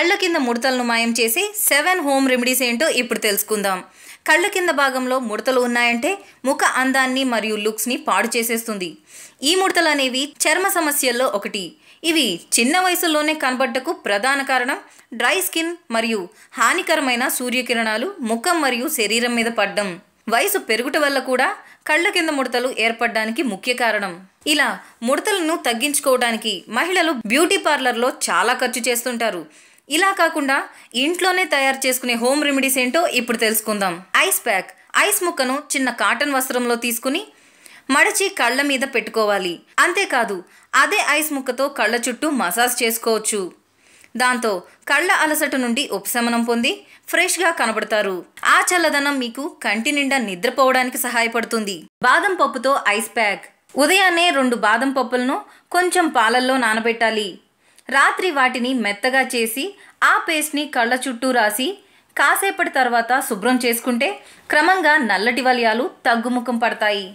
కళ్ళ కింద ముడతలను మాయం చేసే సెవెన్ హోమ్ రెమెడీస్ ఏంటో ఇప్పుడు తెలుసుకుందాం కళ్ళ కింద భాగంలో ముడతలు ఉన్నాయంటే ముఖ అందాన్ని మరియు లుక్స్ని పాడు చేసేస్తుంది ఈ ముడతలు అనేవి చర్మ సమస్యల్లో ఒకటి ఇవి చిన్న వయసులోనే కనబడ్డకు ప్రధాన కారణం డ్రై స్కిన్ మరియు హానికరమైన సూర్యకిరణాలు ముఖం మరియు శరీరం మీద పడ్డం వయసు పెరుగుట వల్ల కూడా కళ్ళ కింద ముడతలు ఏర్పడడానికి ముఖ్య కారణం ఇలా ముడతలను తగ్గించుకోవడానికి మహిళలు బ్యూటీ పార్లర్లో చాలా ఖర్చు చేస్తుంటారు ఇలా కాకుండా ఇంట్లోనే తయారు చేసుకునే హోమ్ రెమెడీస్ ఏంటో ఇప్పుడు తెలుసుకుందాం ఐస్ ప్యాక్ ఐస్ ముక్కను చిన్న కాటన్ వస్త్రంలో తీసుకుని మడచి కళ్ళ మీద పెట్టుకోవాలి అంతేకాదు అదే ఐస్ ముక్కతో కళ్ళ చుట్టూ మసాజ్ చేసుకోవచ్చు దాంతో కళ్ళ అలసట నుండి ఉపశమనం పొంది ఫ్రెష్గా కనబడతారు ఆ చల్లదనం మీకు కంటి నిండా నిద్రపోవడానికి సహాయపడుతుంది బాదం పప్పుతో ఐస్ ప్యాక్ ఉదయాన్నే రెండు బాదం పప్పులను కొంచెం పాలల్లో నానబెట్టాలి రాత్రి వాటిని మెత్తగా చేసి ఆ పేస్ట్ని కళ్ళ చుట్టూ రాసి కాసేపటి తర్వాత శుభ్రం చేసుకుంటే క్రమంగా నల్లటి వలయాలు తగ్గుముఖం పడతాయి